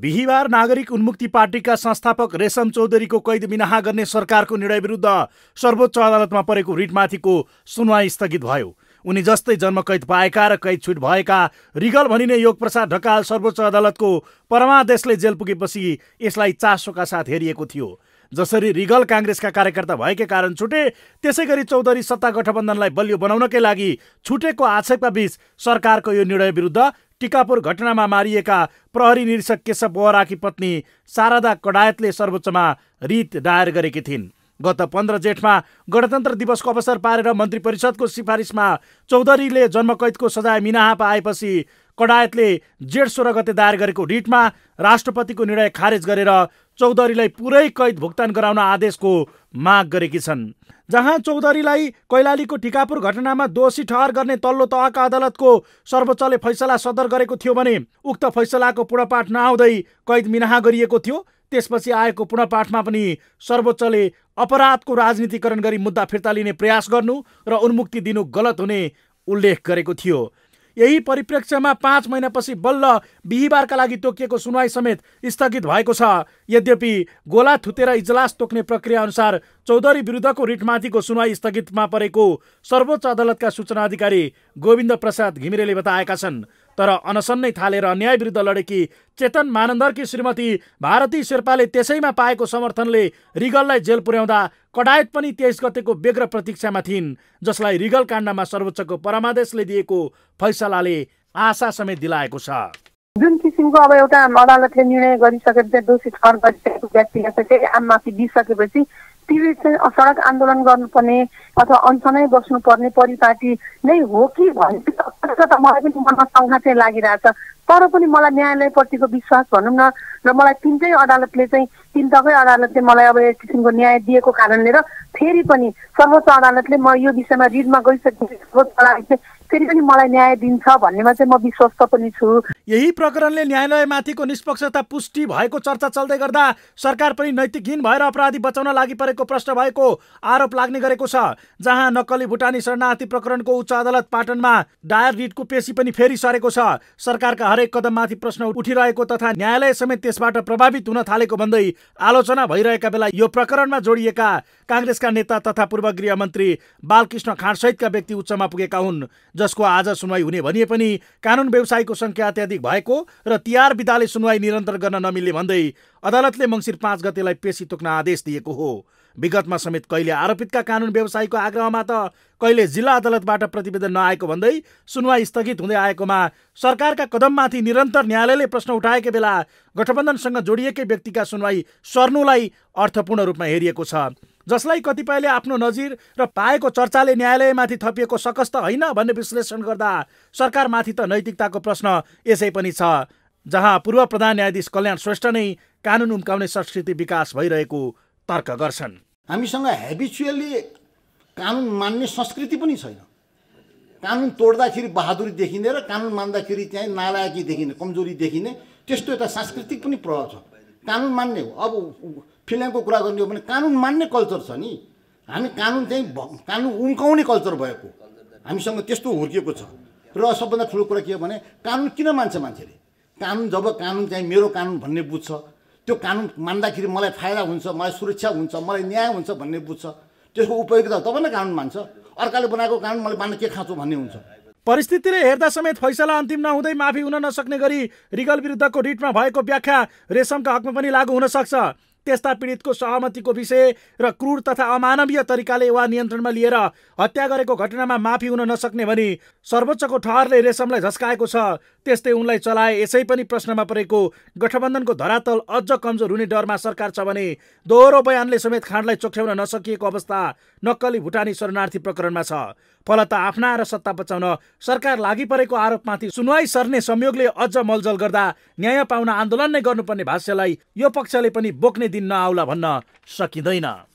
बिहिबार नागरिक उन्मुक्ति पार्टीका संस्थापक रेशम चौधरीको कैद मिनाहा गर्ने सरकारको निर्णय विरुद्ध सर्वोच्च अदालतमा परेको रिटमाथिको सुनवाई स्थगित भयो उनी जस्तै जन्मकैद पाएका र कैद छुट भएका रिगल भनिने योगप्रसाद ढकाल सर्वोच्च अदालतको परमादेशले जेल पुगेपछि यसलाई चासोका साथ हेरिएको थियो जसरी रिगल काङ्ग्रेसका कार्यकर्ता भएकै कारण छुटे त्यसै गरी चौधरी सत्ता गठबन्धनलाई बलियो बनाउनकै लागि छुटेको आक्षेपका बीच सरकारको यो निर्णय विरुद्ध टिकापुर घटनामा मारिएका प्रहरी निरीक्षक केशव बोहराकी पत्नी शारदा कडायतले सर्वोच्चमा रिट दायर गरेकी थिइन् गत पन्ध्र जेठमा गणतन्त्र दिवसको अवसर पारेर मन्त्री परिषदको सिफारिसमा चौधरीले जन्मकैदको सजाय मिनाहा पाएपछि कडायतले जेठ सोह्र गते दायर गरेको रिटमा राष्ट्रपतिको निर्णय खारेज गरेर चौधरीलाई पुरै कैद भुक्तान गराउन आदेशको माग गरेकी छन् जहाँ चौधरीलाई कैलालीको ठिकापुर घटनामा दोषी ठहर गर्ने तल्लो तहका अदालतको सर्वोच्चले फैसला सदर गरेको थियो भने उक्त फैसलाको पूर्णपाठ नआउँदै कैद मिनाहा गरिएको थियो त्यसपछि आएको पूर्णपाठमा पनि सर्वोच्चले अपराधको राजनीतिकरण गरी मुद्दा फिर्ता लिने प्रयास गर्नु र उन्मुक्ति दिनु गलत हुने उल्लेख गरेको थियो यही परिप्रेक्ष्यमा पाँच महिनापछि बल्ल बिहिबारका लागि तोकिएको सुनवाई समेत स्थगित भएको छ यद्यपि गोला थुतेर इजलास तोक्ने प्रक्रिया अनुसार चौधरी विरुद्धको रिटमाथिको सुनवाई स्थगितमा परेको सर्वोच्च अदालतका सूचना अधिकारी गोविन्द प्रसाद घिमिरेले बताएका छन् तर अनसन नै थालेर अन्याय विरुद्ध लडेकी चेतन मानन्दरकी श्रीमती भारती शेर्पाले त्यसैमा पाएको समर्थनले रिगललाई जेल पुर्याउँदा कडायत पनि तेइस गतेको व्यग्र प्रतीक्षामा थिइन् जसलाई रिगल काण्डमा सर्वोच्चको परमादेशले दिएको फैसलाले आशा समेत दिलाएको छ जुन किसिमको अब एउटा अदालतले निर्णय गरिसकेपछि दोषी ठहर गरिसकेको व्यक्तिलाई चाहिँ माफी दिइसकेपछि तिमीले चाहिँ सडक आन्दोलन गर्नुपर्ने अथवा अनसनै बस्नुपर्ने परिपाटी नै हो कि भन्ने त मलाई पनि मनमा शङ्का चाहिँ लागिरहेछ तर पनि मलाई न्यायालयप्रतिको विश्वास भनौँ न र मलाई तिनटै अदालतले चाहिँ तकै अदालतले मलाई अब यस किसिमको न्याय दिएको कारणले र फेरि पनि सर्वोच्च अदालतले म यो विषयमा रिडमा गइसकेपछि सर्वोच्च अदालतले फेरि पनि मलाई न्याय दिन्छ भन्नेमा चाहिँ म विश्वस्त पनि छु यही प्रकरणले न्यायालयमाथिको निष्पक्षता पुष्टि भएको चर्चा चल्दै गर्दा सरकार पनि नैतिकहीन भएर अपराधी बचाउन लागि परेको प्रश्न भएको आरोप लाग्ने गरेको छ जहाँ नक्कली भुटानी शरणार्थी प्रकरणको उच्च अदालत पाटनमा डायर रिटको पेशी पनि फेरि सरेको छ सरकारका हरेक कदममाथि प्रश्न उठिरहेको तथा न्यायालय समेत त्यसबाट प्रभावित हुन थालेको भन्दै आलोचना भइरहेका बेला यो प्रकरणमा जोडिएका काङ्ग्रेसका नेता तथा पूर्व गृह मन्त्री बालकृष्ण खाँडसहितका व्यक्ति उच्चमा पुगेका हुन् जसको आज सुनवाई हुने भनिए पनि कानुन व्यवसायको सङ्ख्या अत्याधिक भएको र तिहार विधाले सुनवाई निरन्तर गर्न नमिल्ने भन्दै अदालतले मङ्सिर पाँच गतेलाई पेशी तोक्न आदेश दिएको हो विगतमा समेत कहिले आरोपितका कानुन व्यवसायको आग्रहमा त कहिले जिल्ला अदालतबाट प्रतिवेदन नआएको भन्दै सुनवाई स्थगित हुँदै आएकोमा सरकारका कदममाथि निरन्तर न्यायालयले प्रश्न उठाएकै बेला गठबन्धनसँग जोडिएकै व्यक्तिका सुनवाई सर्नुलाई अर्थपूर्ण रूपमा हेरिएको छ जसलाई कतिपयले आफ्नो नजिर र पाएको चर्चाले न्यायालयमाथि थपिएको सकस त होइन भन्ने विश्लेषण गर्दा सरकारमाथि त नैतिकताको प्रश्न यसै पनि छ जहाँ पूर्व प्रधान न्यायाधीश कल्याण श्रेष्ठ नै कानुन उम्काउने संस्कृति विकास भइरहेको तर्क गर्छन् हामीसँग हेबिचुअली कानुन मान्ने संस्कृति पनि छैन कानुन तोड्दाखेरि बहादुरी देखिने र कानुन मान्दाखेरि चाहिँ नालायकी देखिने कमजोरी देखिने त्यस्तो एउटा सांस्कृतिक पनि प्रभाव छ कानुन मान्ने हो अब फिनल्यान्डको कुरा गर्ने हो भने कानुन मान्ने कल्चर छ नि हामी कानुन चाहिँ कानुन उम्काउने कल्चर भएको हामीसँग त्यस्तो हुर्किएको छ र सबभन्दा ठुलो कुरा के हो भने कानुन किन मान्छ मान्छेले कानुन जब कानुन चाहिँ मेरो कानुन भन्ने बुझ्छ त्यो कानुन मान्दाखेरि मलाई फाइदा हुन्छ मलाई सुरक्षा हुन्छ मलाई न्याय हुन्छ भन्ने बुझ्छ त्यसको उपयोगिता तब नै कानुन मान्छ अर्काले बनाएको कानुन मैले मान्न के खाँचो भन्ने हुन्छ परिस्थितिले हेर्दा समेत फैसला अन्तिम नहुँदै माफी हुन नसक्ने गरी रिगल विरुद्धको रिटमा भएको व्याख्या रेशमका हकमा पनि लागू हुन सक्छ त्यस्ता पीडितको सहमतिको विषय र क्रूर तथा अमानवीय तरिकाले वा नियन्त्रणमा लिएर हत्या गरेको घटनामा माफी हुन नसक्ने भनी सर्वोच्चको ठहरले रेशमलाई झस्काएको छ त्यस्तै उनलाई चलाए यसै पनि प्रश्नमा परेको गठबन्धनको धरातल अझ कमजोर हुने डरमा सरकार छ भने दोहोरो बयानले समेत खाँडलाई चोख्याउन नसकिएको अवस्था नक्कली भुटानी शरणार्थी प्रकरणमा छ फलत आफ्ना र सत्ता बचाउन सरकार लागि परेको आरोपमाथि सुनवाई सर्ने संयोगले अझ मलजल गर्दा न्याय पाउन आन्दोलन नै गर्नुपर्ने भाष्यलाई यो पक्षले पनि बोक्ने दिन नआउला भन्न सकिँदैन